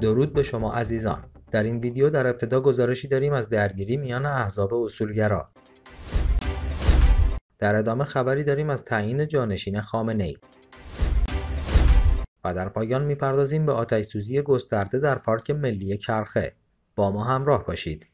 درود به شما عزیزان در این ویدیو در ابتدا گزارشی داریم از درگیری میان احزاب اصولگرا در ادامه خبری داریم از تعیین جانشین خامنه و در پایان میپردازیم به آتش سوزی گسترده در پارک ملی کرخه با ما همراه باشید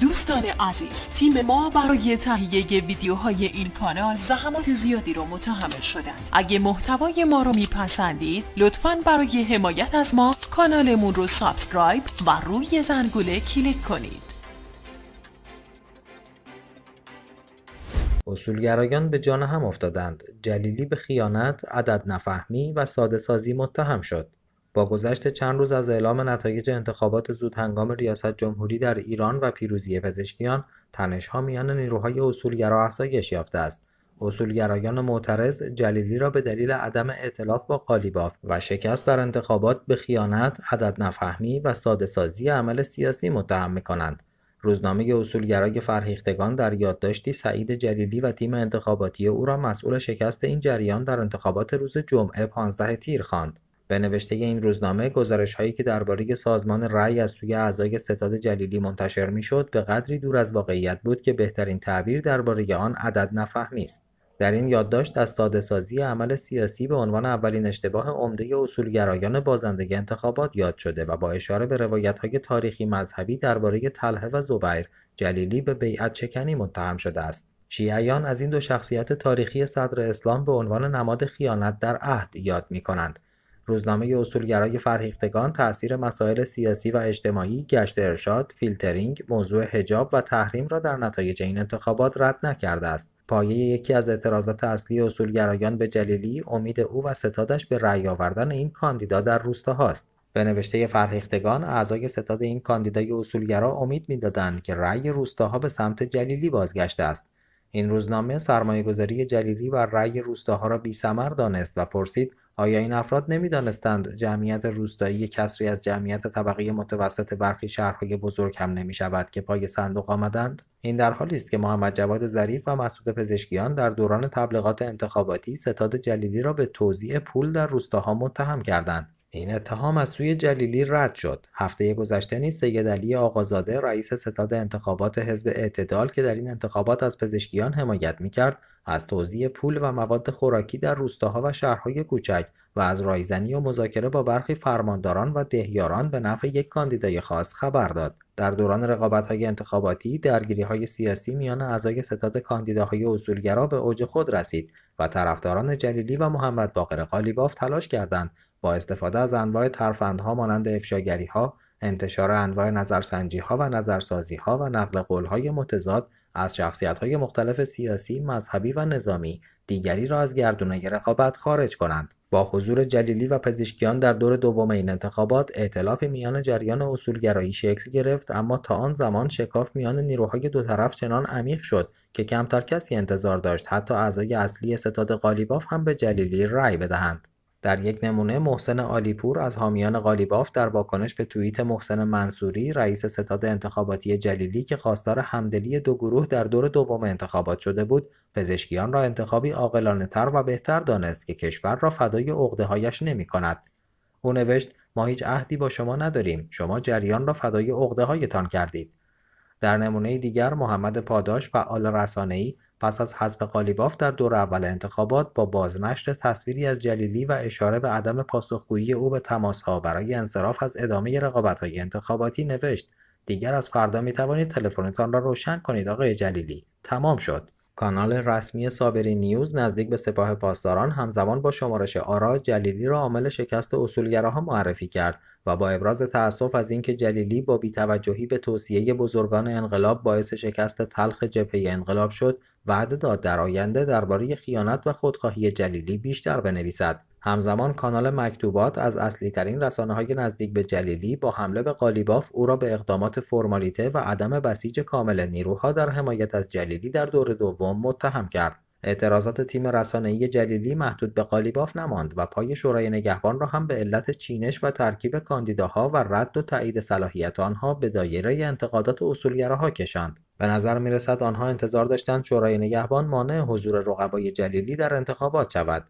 دوستان عزیز تیم ما برای تهیه ویدیوهای این کانال زحمات زیادی رو متحمل شدند اگه محتوای ما رو میپسندید لطفا برای حمایت از ما کانالمون رو سابسکرایب و روی زنگوله کلیک کنید اصولگرایان به جان هم افتادند جلیلی به خیانت عدد نفهمی و ساده سازی متهم شد با گذشت چند روز از اعلام نتایج انتخابات زود هنگام ریاست جمهوری در ایران و پیروزی پزشکیان ها میان نیروهای اصولگرا افزایش یافته است اصولگرایان معترض جلیلی را به دلیل عدم اعتلاف با قالیباف و شکست در انتخابات به خیانت عدد نفهمی و ساده سازی عمل سیاسی متهم میکنند روزنامه اصولگرای فرهیختگان در یادداشتی سعید جلیلی و تیم انتخاباتی او را مسئول شکست این جریان در انتخابات روز جمعه 15 تیر خواند به نوشته این روزنامه گزارش هایی که درباره سازمان رأی از سوی اعضای ستاد جلیلی منتشر میشد به قدری دور از واقعیت بود که بهترین تعبیر درباره آن عدد نفهمی است در این یادداشت از سازی عمل سیاسی به عنوان اولین اشتباه عمده اصولگرایان بازندگی انتخابات یاد شده و با اشاره به های تاریخی مذهبی درباره طلحه و زبیر جلیلی به بیعت چکنی متهم شده است شیعیان از این دو شخصیت تاریخی صدر اسلام به عنوان نماد خیانت در عهد یاد می کنند روزنامه اصولگرای فرهیختگان تاثیر مسائل سیاسی و اجتماعی، گشت ارشاد، فیلترینگ، موضوع حجاب و تحریم را در نتایج این انتخابات رد نکرده است. پایه یکی از اعتراضات اصلی اصولگرایان به جلیلی، امید او و ستادش به رأی آوردن این کاندیدا در روستاهاست. به نوشته فرهیختگان اعضای ستاد این کاندیدای اصولگرا امید میدادند که رأی روستاها به سمت جلیلی بازگشته است این روزنامه سرمایهگذاری جلیلی و رأی روستاها را بیثمر دانست و پرسید آیا این افراد نمیدانستند جمعیت روستایی کسری از جمعیت طبقه متوسط برخی شهرهای بزرگ هم نمی شود که پای صندوق آمدند این در حالی است که محمد جواد ظریف و مسعود پزشکیان در دوران تبلیغات انتخاباتی ستاد جلیلی را به توزیع پول در روستاها متهم کردند این اتهام از سوی جلیلی رد شد هفته گذشته نیز سید علی آقازاده رئیس ستاد انتخابات حزب اعتدال که در این انتخابات از پزشکیان حمایت می‌کرد، از توزیع پول و مواد خوراکی در روستاها و شهرهای کوچک و از رایزنی و مذاکره با برخی فرمانداران و دهیاران به نفع یک کاندیدای خاص خبر داد در دوران های انتخاباتی درگیری های سیاسی میان اعضای ستاد کاندیداهای اصولگرا به اوج خود رسید و طرفداران جلیلی و محمد باقر قالیباف تلاش کردند با استفاده از انواع ترفندها مانند ها انتشار انواع نظرسنجی ها و نظرسازی ها و نقل قول های متضاد از شخصیت های مختلف سیاسی، مذهبی و نظامی دیگری را از گردونه رقابت خارج کنند. با حضور جلیلی و پزشکیان در دور دوم این انتخابات اعتلاف میان جریان اصولگرایی شکل گرفت اما تا آن زمان شکاف میان نیروهای دو طرف چنان عمیق شد که کمتر کسی انتظار داشت حتی اعضای اصلی ستاد قالیباف هم به جلیلی رأی بدهند در یک نمونه محسن آلیپور از حامیان قالیباف در واکنش به توییت محسن منصوری رئیس ستاد انتخاباتی جلیلی که خواستار همدلی دو گروه در دور دوم انتخابات شده بود پزشکیان را انتخابی عاقلانهتر و بهتر دانست که کشور را فدای هایش نمی کند. او نوشت ما هیچ عهدی با شما نداریم شما جریان را فدای هایتان کردید در نمونه دیگر محمد پاداش فعال رسانه‌ای پس از حذف قالیباف در دور اول انتخابات با بازنشر تصویری از جلیلی و اشاره به عدم پاسخگویی او به تماسها برای انصراف از ادامه رقابت‌های انتخاباتی نوشت دیگر از فردا می توانید تلفنتان را روشن کنید آقای جلیلی تمام شد کانال رسمی سابری نیوز نزدیک به سپاه پاسداران همزمان با شمارش آرا جلیلی را عامل شکست اصولگراها معرفی کرد و با ابراز تأسف از اینکه جلیلی با بیتوجهی به توصیه بزرگان انقلاب باعث شکست تلخ جبهه انقلاب شد وعده داد در آینده درباره خیانت و خودخواهی جلیلی بیشتر بنویسد همزمان کانال مکتوبات از اصلی ترین رسانه های نزدیک به جلیلی با حمله به قالیباف او را به اقدامات فرمالیته و عدم بسیج کامل نیروها در حمایت از جلیلی در دور دوم متهم کرد اعتراضات تیم رسانه‌ای جلیلی محدود به قالیباف نماند و پای شورای نگهبان را هم به علت چینش و ترکیب کاندیداها و رد و تایید صلاحیت آنها به دایره انتقادات اصولگراها کشاند به نظر میرسد آنها انتظار داشتند شورای نگهبان مانع حضور رقبای جلیلی در انتخابات شود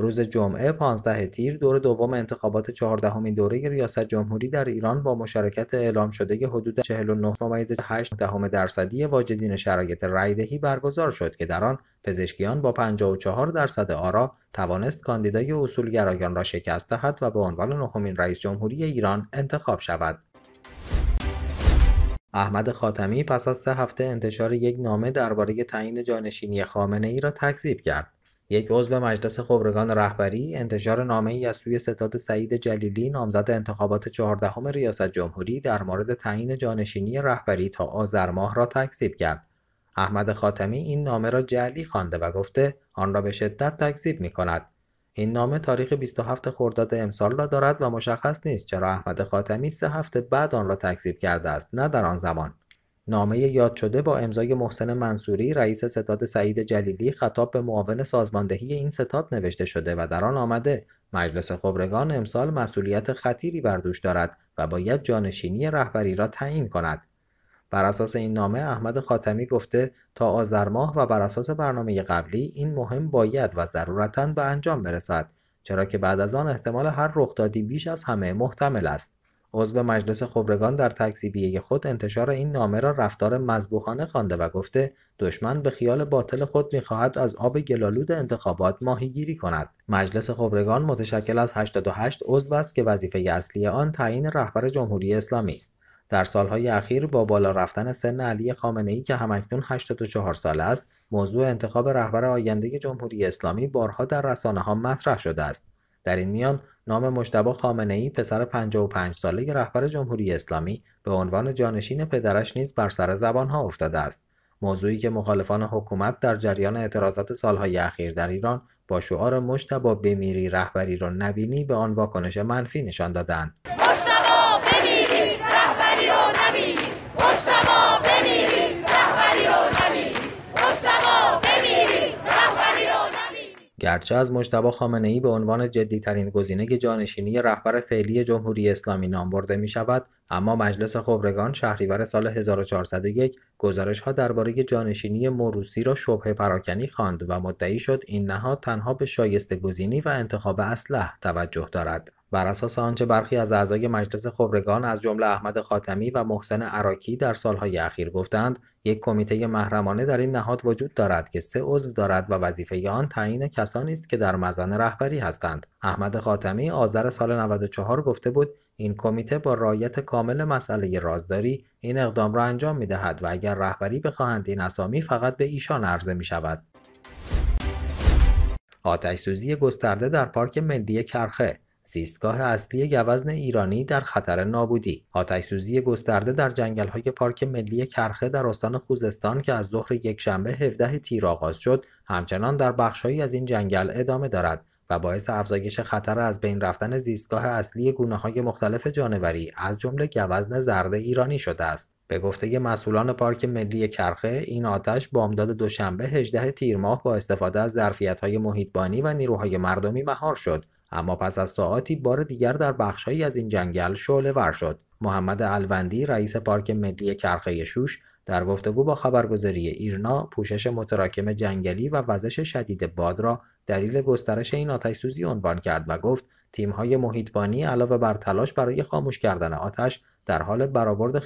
روز جمعه 15 تیر دور دوم انتخابات چهاردهمین دوره ریاست جمهوری در ایران با مشارکت اعلام شده حدود 49.8 دهم درصدی واجدین شرایط رایدهی برگزار شد که در آن پزشکیان با 54 درصد آرا توانست کاندیدای اصولگرایان را شکست دهد و به عنوان نهمین رئیس جمهوری ایران انتخاب شود. احمد خاتمی پس از سه هفته انتشار یک نامه درباره تعیین جانشینی خامنه ای را تکذیب کرد. یک عضو مجلس خبرگان رهبری انتشار نامه ای از سوی ستاد سعید جلیلی نامزد انتخابات چهاردهم ریاست جمهوری در مورد تعیین جانشینی رهبری تا آذر ماه را تکذیب کرد. احمد خاتمی این نامه را جعلی خوانده و گفته آن را به شدت تکذیب می کند. این نامه تاریخ 27 خرداد امسال را دارد و مشخص نیست چرا احمد خاتمی سه هفته بعد آن را تکذیب کرده است نه در آن زمان. نامه یاد شده با امضای محسن منصوری رئیس ستاد سعید جلیلی خطاب به معاون سازماندهی این ستاد نوشته شده و در آن آمده مجلس خبرگان امسال مسئولیت خطیری بر دوش دارد و باید جانشینی رهبری را تعیین کند بر اساس این نامه احمد خاتمی گفته تا آذر ماه و بر اساس برنامه قبلی این مهم باید و ضرورتا به انجام برسد چرا که بعد از آن احتمال هر رخدادی بیش از همه محتمل است عضو مجلس خبرگان در تکذیبیه خود انتشار این نامه را رفتار مذبوحانه خوانده و گفته دشمن به خیال باطل خود میخواهد از آب گلالود انتخابات ماهیگیری کند مجلس خبرگان متشکل از 88 عضو است که وظیفه اصلی آن تعیین رهبر جمهوری اسلامی است در سالهای اخیر با بالا رفتن سن علی خامنه ای که همکنون 84 ساله است موضوع انتخاب رهبر آینده جمهوری اسلامی بارها در رسانه ها مطرح شده است در این میان نام مشتبا خامنه ای پسر 55 ساله رهبر جمهوری اسلامی به عنوان جانشین پدرش نیز بر سر زبان ها افتاده است موضوعی که مخالفان حکومت در جریان اعتراضات سالهای اخیر در ایران با شعار مجتبا بمیری رهبری را نبینی به آن واکنش منفی نشان دادند گرچه از مجتبا خامنه ای به عنوان جدیترین گزینه جانشینی رهبر فعلی جمهوری اسلامی نام برده می شود اما مجلس خبرگان شهریور سال 1401 گزارش ها درباره جانشینی موروسی را شبه پراکنی خواند و مدعی شد این نهاد تنها به شایسته گزینی و انتخاب اسلحه توجه دارد. بر اساس آنچه برخی از اعضای مجلس خبرگان از جمله احمد خاتمی و محسن عراکی در سالهای اخیر گفتند یک کمیته محرمانه در این نهاد وجود دارد که سه عضو دارد و وظیفه آن تعیین کسانی است که در مزان رهبری هستند احمد خاتمی آذر سال 94 گفته بود این کمیته با رایت کامل مسئله رازداری این اقدام را انجام می دهد و اگر رهبری بخواهند این اسامی فقط به ایشان عرضه می شود. آتش سوزی گسترده در پارک ملی کرخه زیستگاه اصلی گوزن ایرانی در خطر نابودی آتش سوزی گسترده در جنگل های پارک ملی کرخه در استان خوزستان که از ظهر یکشنبه 17 تیر آغاز شد همچنان در بخشهایی از این جنگل ادامه دارد و باعث افزایش خطر از بین رفتن زیستگاه اصلی گونه های مختلف جانوری از جمله گوزن زرد ایرانی شده است. به گفته مسئولان پارک ملی کرخه این آتش بامداد دوشنبه 18 تیر ماه با استفاده از های محیطبانی و نیروهای مردمی مهار شد اما پس از ساعاتی بار دیگر در بخشهایی از این جنگل شعله ور شد محمد الوندی رئیس پارک ملی کرخه شوش در گفتگو با خبرگزاری ایرنا پوشش متراکم جنگلی و وزش شدید باد را دلیل گسترش این سوزی عنوان کرد و گفت تیم‌های محیطبانی علاوه بر تلاش برای خاموش کردن آتش در حال برآورد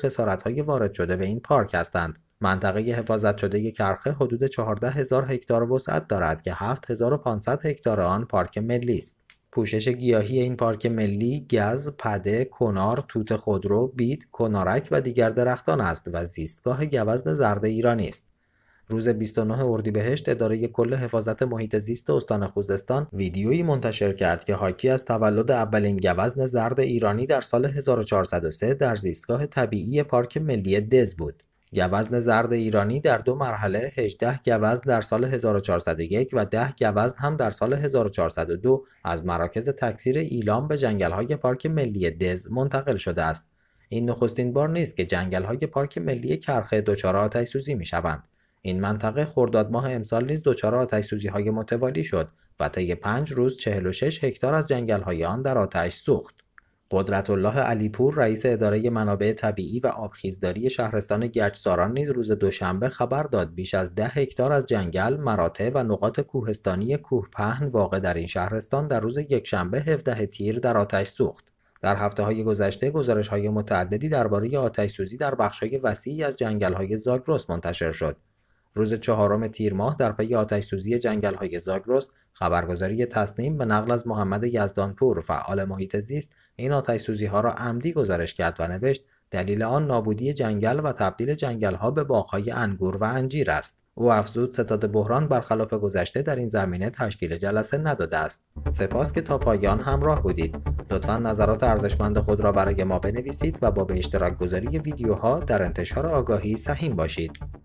های وارد شده به این پارک هستند منطقه حفاظت شده کرخه حدود هزار هکتار وسعت دارد که 7500 هکتار آن پارک ملی است پوشش گیاهی این پارک ملی گز، پده، کنار، توت خودرو، بید، کنارک و دیگر درختان است و زیستگاه گوزن زرد ایرانی است. روز 29 اردیبهشت اداره کل حفاظت محیط زیست استان خوزستان ویدیویی منتشر کرد که حاکی از تولد اولین گوزن زرد ایرانی در سال 1403 در زیستگاه طبیعی پارک ملی دز بود. گوزن زرد ایرانی در دو مرحله 18 گوزن در سال 1401 و 10 گوزن هم در سال 1402 از مراکز تکثیر ایلام به های پارک ملی دز منتقل شده است. این نخستین بار نیست که های پارک ملی کرخه دچار می شوند. این منطقه خرداد ماه امسال نیز دچار های متوالی شد و طی 5 روز 46 هکتار از های آن در آتش سوخت. قدرت الله علیپور رئیس اداره منابع طبیعی و آبخیزداری شهرستان گچساران نیز روز دوشنبه خبر داد بیش از ده هکتار از جنگل، مراتع و نقاط کوهستانی کوه پهن واقع در این شهرستان در روز یکشنبه 17 تیر در آتش سوخت. در هفته های گذشته گزارش های متعددی درباره آتش سوزی در بخش های وسیعی از جنگل های زاگرس منتشر شد. روز چهارم تیر ماه در پی آتش سوزی جنگل های زاگرس خبرگزاری تصنیم به نقل از محمد یزدانپور فعال محیط زیست این آتش سوزی ها را عمدی گزارش کرد و نوشت دلیل آن نابودی جنگل و تبدیل جنگل ها به باغهای انگور و انجیر است او افزود ستاد بحران برخلاف گذشته در این زمینه تشکیل جلسه نداده است سپاس که تا پایان همراه بودید لطفا نظرات ارزشمند خود را برای ما بنویسید و با به اشتراک گذاری ویدیوها در انتشار آگاهی سهیم باشید